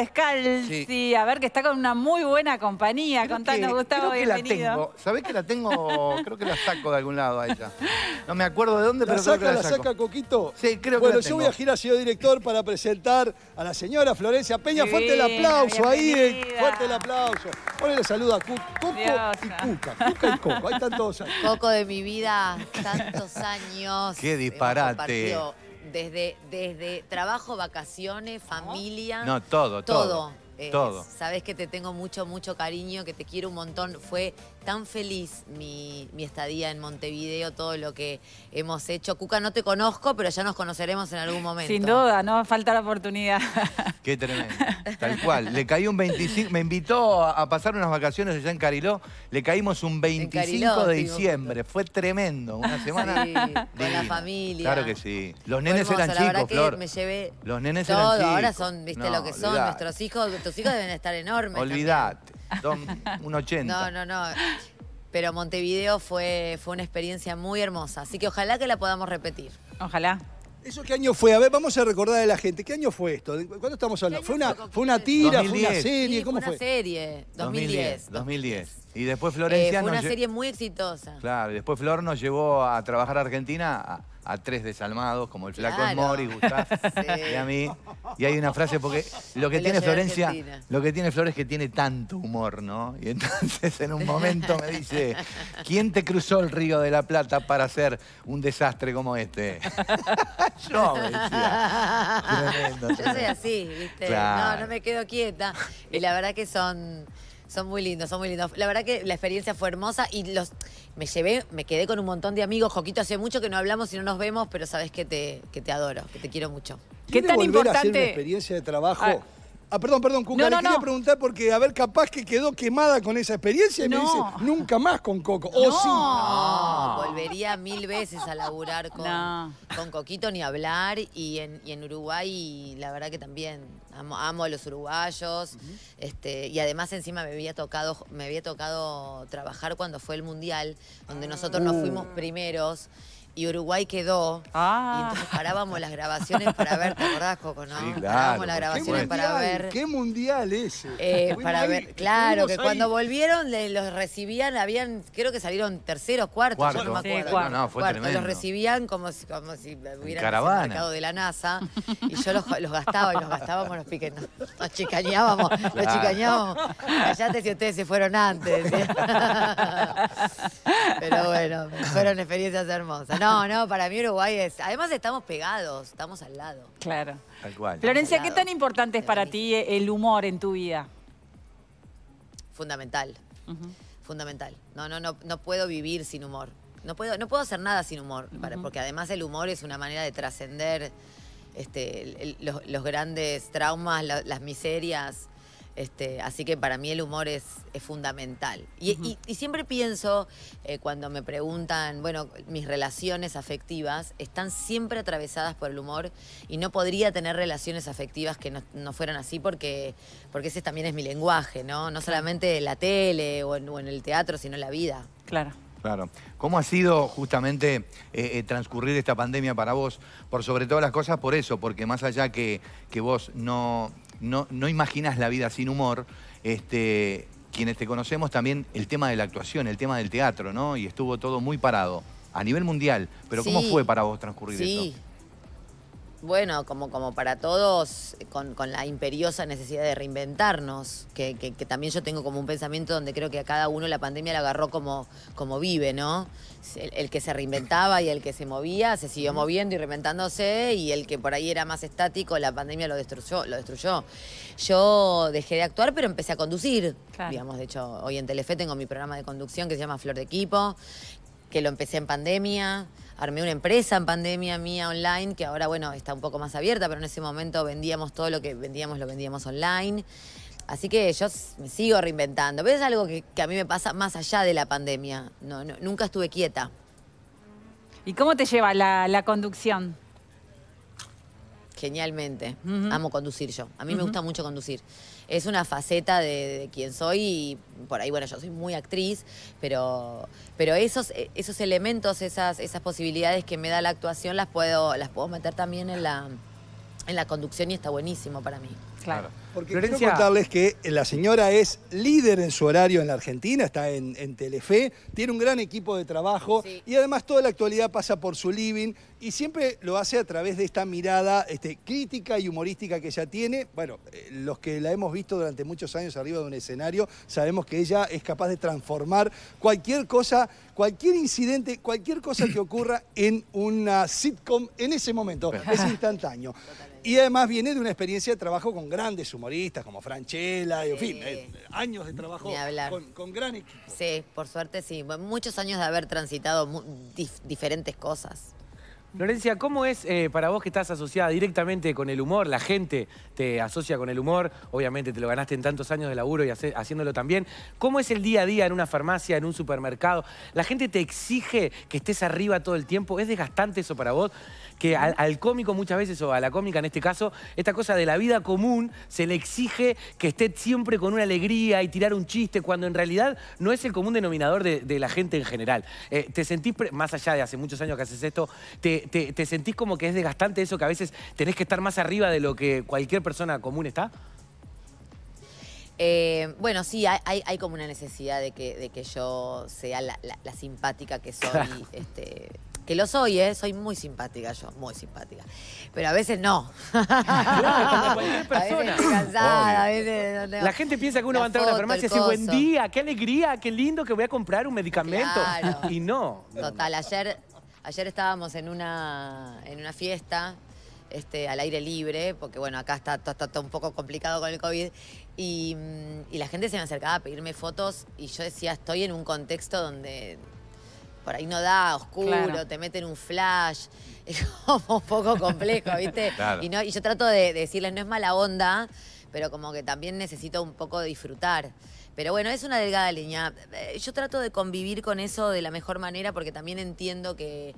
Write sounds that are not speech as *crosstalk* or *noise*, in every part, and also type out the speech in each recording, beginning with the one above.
Descalzi, sí. a ver que está con una muy buena compañía. contando Contanos, Gustavo, creo que La tengo. ¿Sabés que la tengo? creo que la saco de algún lado a ella. No me acuerdo de dónde, ¿La pero saca, creo que la, la saca Coquito? Sí, creo que la Bueno, yo voy a girar, señor director, para presentar a la señora Florencia Peña. Eh. fuerte el aplauso ahí, fuerte el aplauso. Ponle saludo a Coco y Cuca, Cuca y Coco, ahí están todos Coco de mi vida, tantos años. Qué disparate. Desde, desde trabajo, vacaciones, familia. No, todo, todo. Todo. Eh, todo. Sabes que te tengo mucho, mucho cariño, que te quiero un montón. Fue tan feliz mi, estadía en Montevideo, todo lo que hemos hecho. Cuca, no te conozco, pero ya nos conoceremos en algún momento. Sin duda, no falta la oportunidad. *laughs* Qué tremendo. *laughs* Tal cual. Le caí un 25, me invitó a pasar unas vacaciones allá en Cariló. Le caímos un 25 de diciembre. Fue tremendo. Una semana. Sí, con la familia. Claro que sí. Los nenes eran chicos, Me llevé Los nenes eran chicos. Ahora son, viste lo que son, nuestros hijos los hijos deben estar enormes. Olvidate. un 80. No, no, no. Pero Montevideo fue, fue una experiencia muy hermosa. Así que ojalá que la podamos repetir. Ojalá. ¿Eso qué año fue? A ver, vamos a recordar a la gente. ¿Qué año fue esto? ¿Cuándo estamos hablando? ¿Fue una, una tira? ¿Fue una serie? ¿Cómo fue? Una serie. 2010. 2010. Y después Florencia. Eh, fue una serie muy exitosa. Claro, y después Flor nos llevó a trabajar a Argentina a a tres desalmados, como el flaco Mori, Gustavo *laughs* y a mí. Y hay una frase, porque lo que tiene Florencia, lo que tiene Flores es que tiene tanto humor, ¿no? Y entonces en un momento me dice, ¿quién te cruzó el río de la Plata para hacer un desastre como este? *laughs* Yo, decía. Tremendo, Yo soy así, ¿viste? No, no me quedo quieta. Y la verdad que son... Son muy lindos, son muy lindos. La verdad que la experiencia fue hermosa y los me llevé, me quedé con un montón de amigos. Joquito, hace mucho que no hablamos y no nos vemos, pero sabes que te, que te adoro, que te quiero mucho. ¿Qué tan importante? A experiencia de trabajo. Ah, Ah, perdón, perdón, Cuca, le quería preguntar porque, a ver, capaz que quedó quemada con esa experiencia y me dice, nunca más con Coco. O oh, sí. No, volvería mil veces a laburar con, con Coquito ni hablar. Y en, Uruguay, la verdad que también amo, a los uruguayos. este, y además encima me había tocado, me había tocado trabajar cuando fue el Mundial, donde nosotros nos uh. fuimos primeros y Uruguay quedó. Ah. Y entonces parábamos las grabaciones para ver, ¿te acordás, Coco, no? Sí, claro, parábamos las grabaciones para ver. ¿Qué mundial ese? Eh, para ver, claro, que cuando volvieron los recibían, habían, creo que salieron terceros, cuartos, yo no me acuerdo. no, no, fue Tremendo. Los recibían como si, como si hubieran mercado de la NASA y yo los, los gastaba y los gastábamos los piquetes... Nos, chicañábamos, claro. los chicañábamos. Callate si ustedes se fueron antes. *laughs* Pero bueno, fueron experiencias hermosas. No, no, no, para mí Uruguay es. Además, estamos pegados, estamos al lado. Claro. Tal cual. Florencia, ¿qué tan importante es para ti el humor en tu vida? Fundamental. Fundamental. No, no, no, no puedo vivir sin humor. No puedo, no puedo hacer nada sin humor, porque además el humor es una manera de trascender este, los, grandes traumas, las miserias. Este, así que para mí el humor es, fundamental. Y, siempre pienso, eh, cuando me preguntan, bueno, mis relaciones afectivas están siempre atravesadas por el humor y no podría tener relaciones afectivas que no, fueran así porque, porque ese también es mi lenguaje, ¿no? No solamente la tele o en, el teatro, sino la vida. Claro. Claro. ¿Cómo ha sido justamente eh, eh, transcurrir esta pandemia para vos? Por sobre todas las cosas, por eso, porque más allá que, que vos no no, no imaginas la vida sin humor. Este, quienes te conocemos también el tema de la actuación, el tema del teatro, ¿no? Y estuvo todo muy parado a nivel mundial. Pero ¿cómo fue para vos transcurrir eso? bueno, como, como para todos, eh, con, la imperiosa necesidad de reinventarnos, que, también yo tengo como un pensamiento donde creo que a cada uno la pandemia la agarró como, como vive, ¿no? El, que se reinventaba y el que se movía, se siguió moviendo y reinventándose, y el que por ahí era más estático, la pandemia lo destruyó. Lo destruyó. Yo dejé de actuar, pero empecé a conducir. Digamos, de hecho, hoy en Telefe tengo mi programa de conducción que se llama Flor de Equipo, que lo empecé en pandemia armé una empresa en pandemia mía online, que ahora, bueno, está un poco más abierta, pero en ese momento vendíamos todo lo que vendíamos, lo vendíamos online. Así que yo me sigo reinventando. Pero es algo que, a mí me pasa más allá de la pandemia. nunca estuve quieta. ¿Y cómo te lleva la, conducción? Genialmente. Amo conducir yo. A mí me gusta mucho conducir es una faceta de, quién quien soy y por ahí, bueno, yo soy muy actriz, pero, pero esos, eh, esos elementos, esas, esas posibilidades que me da la actuación, las puedo, las puedo meter también en la, en la conducción y está buenísimo para mí. Claro. Porque quiero contarles que eh, la señora es líder en su horario en la Argentina, está en, Telefe, tiene un gran equipo de trabajo y además toda la actualidad pasa por su living y siempre lo hace a través de esta mirada este, crítica y humorística que ella tiene. Bueno, eh, los que la hemos visto durante muchos años arriba de un escenario sabemos que ella es capaz de transformar cualquier cosa, cualquier incidente, cualquier cosa que ocurra en una sitcom en ese momento. Es *laughs* instantáneo. Y además viene de una experiencia de trabajo con grandes humoristas como Franchella, en fin, eh, años de trabajo con, gran equipo. Sí, por suerte sí. Muchos años de haber transitado diferentes cosas. Lorencia, ¿cómo es eh, para vos que estás asociada directamente con el humor? La gente te asocia con el humor, obviamente te lo ganaste en tantos años de laburo y haciéndolo también. ¿Cómo es el día a día en una farmacia, en un supermercado? ¿La gente te exige que estés arriba todo el tiempo? ¿Es desgastante eso para vos? Que al, cómico muchas veces, o a la cómica en este caso, esta cosa de la vida común se le exige que esté siempre con una alegría y tirar un chiste, cuando en realidad no es el común denominador de, la gente en general. Eh, ¿Te sentís, más allá de hace muchos años que haces esto, te te, sentís como que es desgastante eso, que a veces tenés que estar más arriba de lo que cualquier persona común está? Eh, bueno, sí, hay, hay, como una necesidad de que, de que yo sea la, simpática que soy. *laughs* este, que lo soy, ¿eh? Soy muy simpática yo, muy simpática. Pero a veces no. Claro, *laughs* cualquier persona. cansada, a veces La gente piensa que uno va a entrar a una farmacia y dice, buen día, qué alegría, qué lindo que voy a comprar un medicamento. *laughs* Y no. Total, ayer Ayer estábamos en una, en una fiesta este, al aire libre, porque bueno, acá está, todo un poco complicado con el COVID, mm, y, la gente se me acercaba a pedirme fotos y yo decía, estoy en un contexto donde por ahí no da, oscuro, te meten un flash, *laughs* es como un poco complejo, ¿viste? Y, yo trato de decirles, no es mala onda, pero como que también necesito un poco disfrutar. Pero bueno, es una delgada línea. Eh, yo trato de convivir con eso de la mejor manera porque también entiendo que,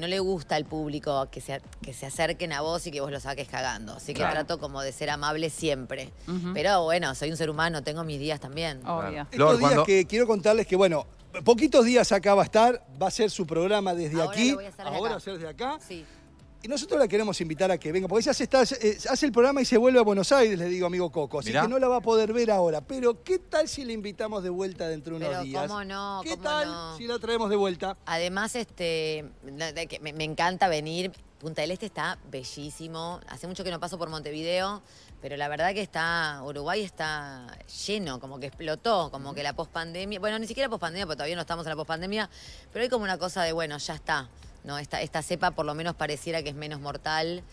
no le gusta al público que se, que se acerquen a vos y que vos lo saques cagando. Así que trato como de ser amable siempre. Pero bueno, soy un ser humano, tengo mis días también. Obvio. Estos días que quiero contarles que, bueno, poquitos días acá va a estar, va a ser su programa desde aquí. Lo voy a hacer desde acá. Sí. Y nosotros la queremos invitar a que venga, porque ella eh, hace el programa y se vuelve a Buenos Aires, le digo, amigo Coco. Así que no la va a poder ver ahora. Pero, ¿qué tal si la invitamos de vuelta dentro de unos Pero, días? ¿Cómo no? ¿Qué tal si la traemos de vuelta? Además, este, me, encanta venir. Punta del Este está bellísimo. Hace mucho que no paso por Montevideo, pero la verdad que está, Uruguay está lleno, como que explotó, como que la pospandemia, bueno, ni siquiera pospandemia, porque todavía no estamos en la pospandemia, pero hay como una cosa de, bueno, ya está. ¿no? Esta, esta cepa por lo menos pareciera que es menos mortal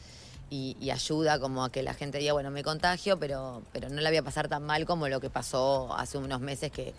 y, ayuda como a que la gente diga, bueno, me contagio, pero, pero no la voy a pasar tan mal como lo que pasó hace unos meses que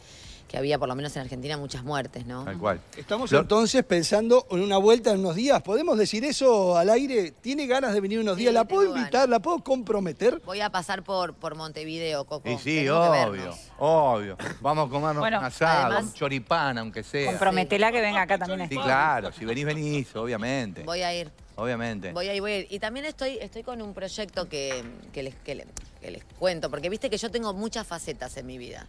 que había, por lo menos en Argentina, muchas muertes, ¿no? Tal cual. Estamos entonces pensando en una vuelta en unos días. ¿Podemos decir eso al aire? ¿Tiene ganas de venir unos días? ¿La puedo invitar? ¿La puedo comprometer? Voy a pasar por, por Montevideo, Coco. Y sí, obvio, obvio. Vamos a comer un asado, un choripán, aunque sea. Comprometela que venga acá también. Sí, claro. Si venís, venís, obviamente. Voy a ir. Obviamente. Voy a, ir, voy a ir. Y también estoy, estoy con un proyecto que, que, les, que les cuento, porque viste que yo tengo muchas facetas en mi vida.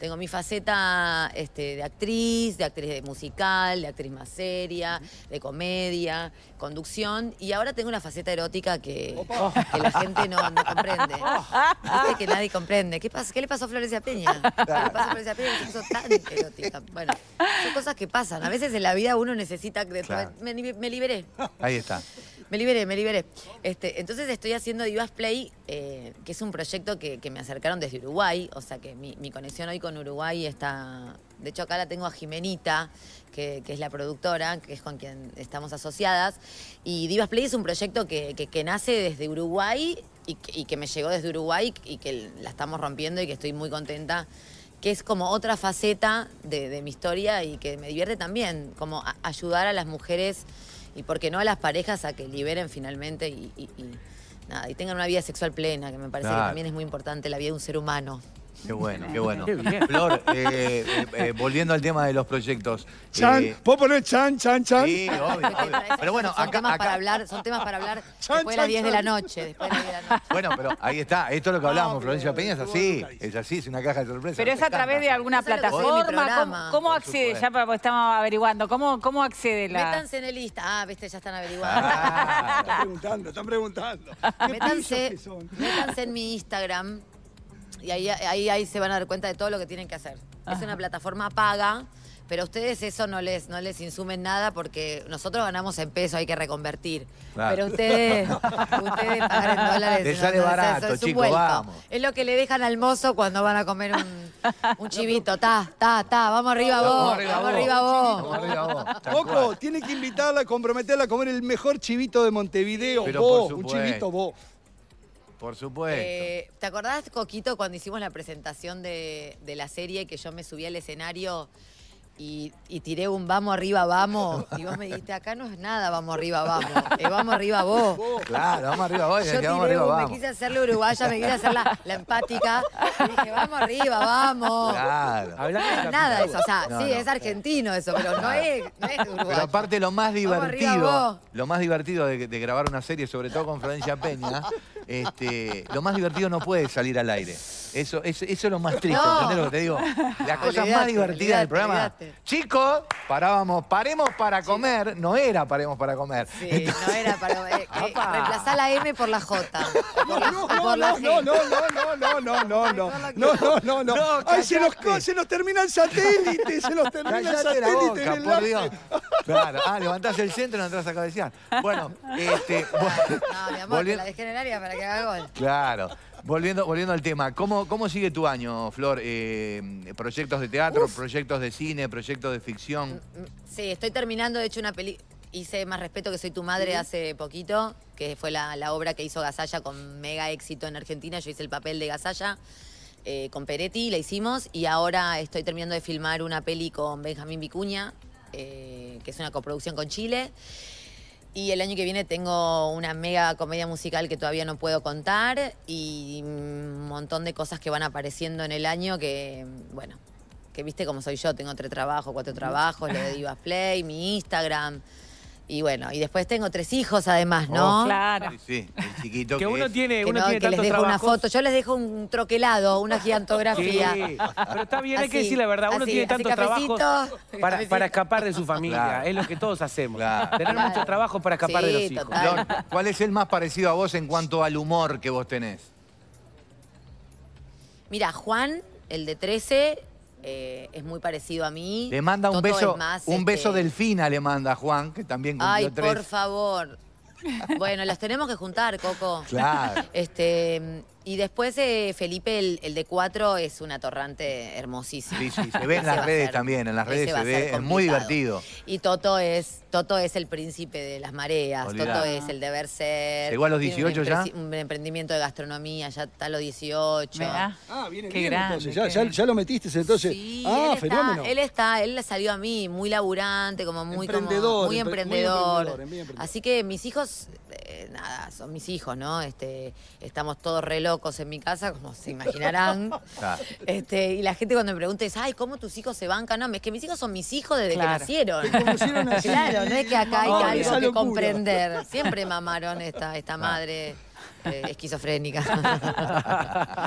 Tengo mi faceta este, de actriz, de actriz de musical, de actriz más seria, de comedia, conducción. Y ahora tengo una faceta erótica que, que la gente no, comprende. *laughs* que nadie comprende. ¿Qué, pasa? ¿Qué le pasó a Florencia Peña? ¿Qué le pasó a Florencia Peña? tan erótica? Bueno, son cosas que pasan. A veces en la vida uno necesita... Que, me liberé. Ahí está. Me liberé, me liberé. Este, entonces estoy haciendo Divas Play, eh, que es un proyecto que, me acercaron desde Uruguay, o sea que mi, conexión hoy con Uruguay está... De hecho acá la tengo a Jimenita, que, es la productora, que es con quien estamos asociadas. Y Divas Play es un proyecto que, nace desde Uruguay y, que, me llegó desde Uruguay y que la estamos rompiendo y que estoy muy contenta que es como otra faceta de, mi historia y que me divierte también, como ayudar a las mujeres y por qué no a las parejas a que liberen finalmente y, y, nada, y tengan una vida sexual plena, que me parece que también es muy importante la vida de un ser humano. Qué bueno, qué bueno. Flor, eh, eh, volviendo al tema de los proyectos. Chan, eh, ¿Puedo poner chan, chan, chan? Sí, obvio, Pero bueno, son acá, temas Para hablar, son temas para hablar *laughs* después de las 10 de la noche. Después de 10 de la noche. Bueno, pero ahí está. Esto es lo que hablábamos. Ah, Florencia Peña es así. Es así, es una caja de sorpresa. Pero es a través de alguna plataforma. ¿Cómo, accede? Ya pues, estamos averiguando. ¿Cómo, cómo accede Métanse en el lista. Ah, viste, ya están averiguando. Ah. están preguntando, están preguntando. Métanse, métanse en mi Instagram, y ahí, ahí, se van a dar cuenta de todo lo que tienen que hacer. Es una plataforma paga, pero a ustedes eso no les, no les insumen nada porque nosotros ganamos en peso, hay que reconvertir. Pero ustedes, *laughs* ustedes pagan en dólares. sale barato, es chico, Es lo que le dejan al mozo cuando van a comer un, *laughs* chivito. Ta, ta, ta, vamos arriba vos, vamos arriba vos. ¡Poco! tiene que invitarla, comprometerla a comer el mejor chivito de Montevideo, vos, un chivito vos. Por supuesto. Eh, ¿Te acordás, Coquito, cuando hicimos la presentación de, la serie que yo me subí al escenario? Y, tiré un vamos arriba, vamos. Y vos me dijiste, acá no es nada, vamos arriba, vamos. Eh, vamos arriba vos. *laughs* Claro, vamos arriba vos. Yo vamos arriba, un, me quise hacer la uruguaya, me quise hacer la, empática. Y dije, vamos arriba, vamos. Claro. No es nada eso, o sea, sí, es eh. argentino eso, pero no es, no es uruguayo. Pero aparte lo más divertido, lo más divertido de, de grabar una serie, sobre todo con Florencia Peña, este, lo más divertido no puede salir al aire. Eso, eso, eso, es lo más triste, *laughs* ¿entendés lo que te digo? La *laughs* cosa más divertida del programa. Chicos, parábamos, paremos para comer. No era paremos para comer. Sí, no era para comer. *laughs* Eh, eh, reemplazá la M por la J. Por la, no, no, no, no, no, no, no, no, no, no, no, no, se nos, termina el satélite, se nos termina el satélite. por Dios. Claro. Ah, levantás el centro y no entras a cabecear. Bueno, este. No, mi amor, la dejé para que haga gol. Claro volviendo, volviendo al tema, ¿cómo, cómo sigue tu año, Flor? Eh, ¿Proyectos de teatro, proyectos de cine, proyectos de ficción? Mm, mm, sí, estoy terminando, de hecho, una peli hice Más Respeto que Soy Tu Madre hace poquito, que fue la, obra que hizo Gasalla con mega éxito en Argentina. Yo hice el papel de Gasalla. Eh, con Peretti, la hicimos, y ahora estoy terminando de filmar una peli con Benjamín Vicuña, eh, que es una coproducción con Chile. Y el año que viene tengo una mega comedia musical que todavía no puedo contar y un montón de cosas que van apareciendo en el año que, bueno, que viste como soy yo, tengo tres trabajos, cuatro trabajos, lo de *laughs* Divas Play, mi Instagram. Y bueno, y después tengo tres hijos además, ¿no? Oh, claro. Sí, el chiquito. Que, que uno tiene, uno que que les dejo una foto. Yo les dejo un troquelado, una *laughs* gigantografía. Sí, pero está bien, hay que decir la verdad. Uno tiene tanto trabajo trabajos *laughs* para, para, escapar de su familia. Es lo que todos hacemos. Tener mucho trabajo para escapar de los hijos. ¿Cuál es el más parecido a vos en cuanto al humor que vos tenés? Mira, Juan, el de 13, eh, es muy parecido a mí. Le manda un beso, un beso este, delfina le manda Juan, que también cumplió Ay, por favor. Bueno, las tenemos que juntar, Coco. Claro. *laughs* Este, y después eh, Felipe, el, de cuatro, es un atorrante hermosísimo. Sí, sí, se ve en las redes también, en las redes ve, es muy divertido. Y Toto es Toto es el príncipe de las mareas, Toto es el deber ser. ¿Llegó a los 18 ya? Un emprendimiento de gastronomía, ya está a los 18. Ah, viene Qué grande, Ya, lo metiste entonces. Sí, ah, él fenómeno. él está, él salió a mí, muy laburante, como muy emprendedor. muy, emprendedor. Así que mis hijos, eh, nada, son mis hijos, ¿no? Este, estamos todos re locos en mi casa, como se imaginarán. *laughs* este, y la gente cuando me pregunta ay, ¿cómo tus hijos se bancan? No, es que mis hijos son mis hijos desde que nacieron. nacieron *laughs* claro es que acá hay algo que comprender. Siempre mamaron esta, esta madre. Eh, esquizofrénica.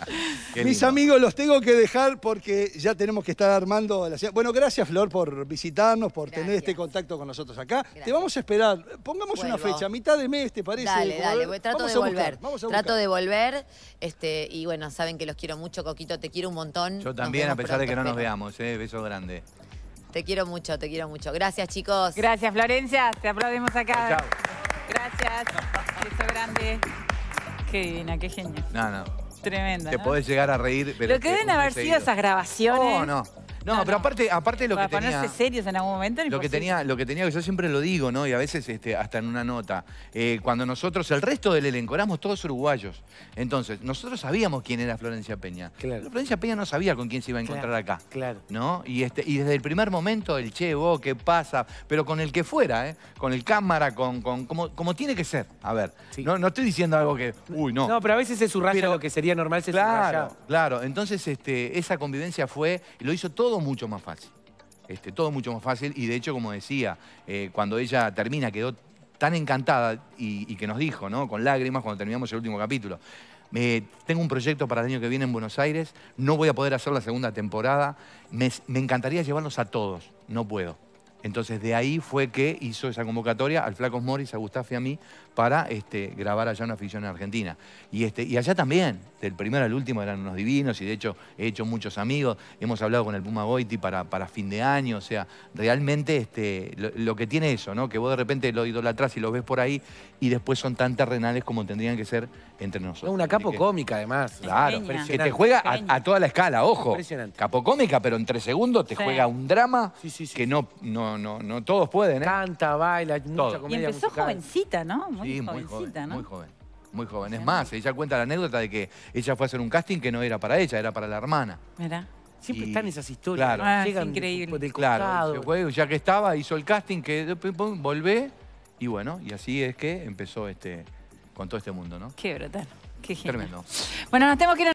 *laughs* Mis amigos, los tengo que dejar porque ya tenemos que estar armando Bueno, gracias Flor por visitarnos, por tener este contacto con nosotros acá. Te vamos a esperar. Pongamos una fecha, mitad de mes, ¿te parece? Dale, dale, trato de volver. Trato de volver. Este, y bueno, saben que los quiero mucho, Coquito, te quiero un montón. Yo también, a pesar de que no nos veamos. Eh, beso grande. Te quiero mucho, te quiero mucho. Gracias, chicos. Gracias, Florencia. Te aplaudimos acá. Chao. Gracias. Beso grande. Qué divina, qué genial. No, no. Tremenda. Te podés llegar a reír. Pero Lo que deben haber sido esas grabaciones. Oh, no, no. No, pero aparte, aparte lo que tenía... serios en algún momento lo que tenía Lo que tenía, yo siempre lo digo, ¿no? Y a veces este, hasta en una nota. Eh, cuando nosotros, el resto del elenco, éramos todos uruguayos. Entonces, nosotros sabíamos quién era Florencia Peña. Claro. Florencia Peña no sabía con quién se iba a encontrar acá. Claro. ¿No? Y, este, y desde el primer momento, el che, vos, ¿qué pasa? Pero con el que fuera, ¿eh? Con el cámara, con, con como, tiene que ser. A ver, no, no estoy diciendo algo que, uy, no. No, pero a veces se subraya lo que sería normal, se claro, Claro, entonces este, esa convivencia fue, lo hizo todo mucho más fácil. Este, todo mucho más fácil y de hecho, como decía, eh, cuando ella termina quedó tan encantada y, que nos dijo, ¿no? Con lágrimas cuando terminamos el último capítulo. me tengo un proyecto para el año que viene en Buenos Aires, no voy a poder hacer la segunda temporada, me, me encantaría llevarlos a todos, no puedo. Entonces de ahí fue que hizo esa convocatoria al Flacos Moris a Gustaf y a mí para este, grabar allá una ficción en Argentina. Y, este, y allá también, del primero al último eran unos divinos y de hecho he hecho muchos amigos, hemos hablado con el Puma Goiti para, para fin de año, o sea, realmente este, lo, que tiene eso, ¿no? que vos de repente lo idolatrás y lo ves por ahí y después son tan terrenales como tendrían que ser entre nosotros. una capo cómica además. Claro, que te juega a, toda la escala, ojo. Impresionante. Capo cómica, pero en tres segundos te juega un drama que no no, no, todos pueden, ¿eh? Canta, baila, mucha Y empezó jovencita, ¿no? Muy joven, jovencita, ¿no? muy joven. Muy joven. Es más, ella cuenta la anécdota de que ella fue a hacer un casting que no era para ella, era para la hermana. Mirá. Siempre están esas historias. claro. Ah, increíble. Claro, ya que estaba, hizo el casting, que volvé, y bueno, y así es que empezó este, con todo este mundo, ¿no? Qué brutal. Qué genial. Tremendo. Bueno, nos tenemos que ir